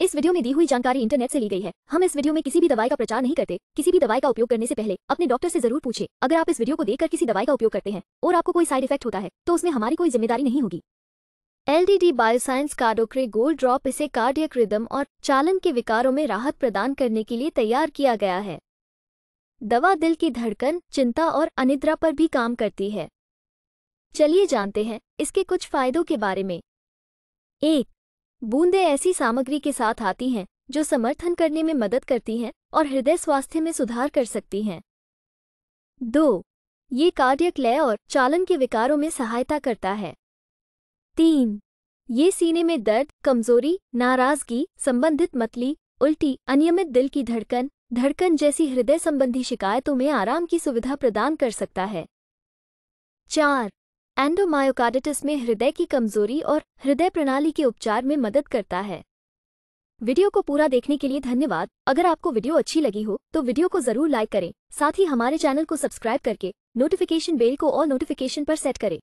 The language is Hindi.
इस वीडियो में दी हुई जानकारी इंटरनेट से ली गई है हम इस वीडियो में किसी भी दवाई का प्रचार नहीं करते किसी भी दवाई का उपयोग करने से पहले अपने डॉक्टर से जरूर पूछे अगर आप इस वीडियो को देखकर किसी दवाई का उपयोग करते हैं और आपको कोई साइड इफेक्ट होता है तो उसमें हमारी कोई जिम्मेदारी नहीं होगी एलडीडी बायोसाइंस कार्डोक्रे गोल्ड ड्रॉप इसे कार्डियक रिदम और चालन के विकारों में राहत प्रदान करने के लिए तैयार किया गया है दवा दिल की धड़कन चिंता और अनिद्रा पर भी काम करती है चलिए जानते हैं इसके कुछ फायदों के बारे में एक बूंदें ऐसी सामग्री के साथ आती हैं जो समर्थन करने में मदद करती हैं और हृदय स्वास्थ्य में सुधार कर सकती हैं दो ये कार्डियक लय और चालन के विकारों में सहायता करता है तीन ये सीने में दर्द कमजोरी नाराजगी संबंधित मतली उल्टी अनियमित दिल की धड़कन धड़कन जैसी हृदय संबंधी शिकायतों में आराम की सुविधा प्रदान कर सकता है चार एंडोमायोकार्डिटिस में हृदय की कमजोरी और हृदय प्रणाली के उपचार में मदद करता है वीडियो को पूरा देखने के लिए धन्यवाद अगर आपको वीडियो अच्छी लगी हो तो वीडियो को जरूर लाइक करें साथ ही हमारे चैनल को सब्सक्राइब करके नोटिफिकेशन बेल को ऑल नोटिफिकेशन पर सेट करें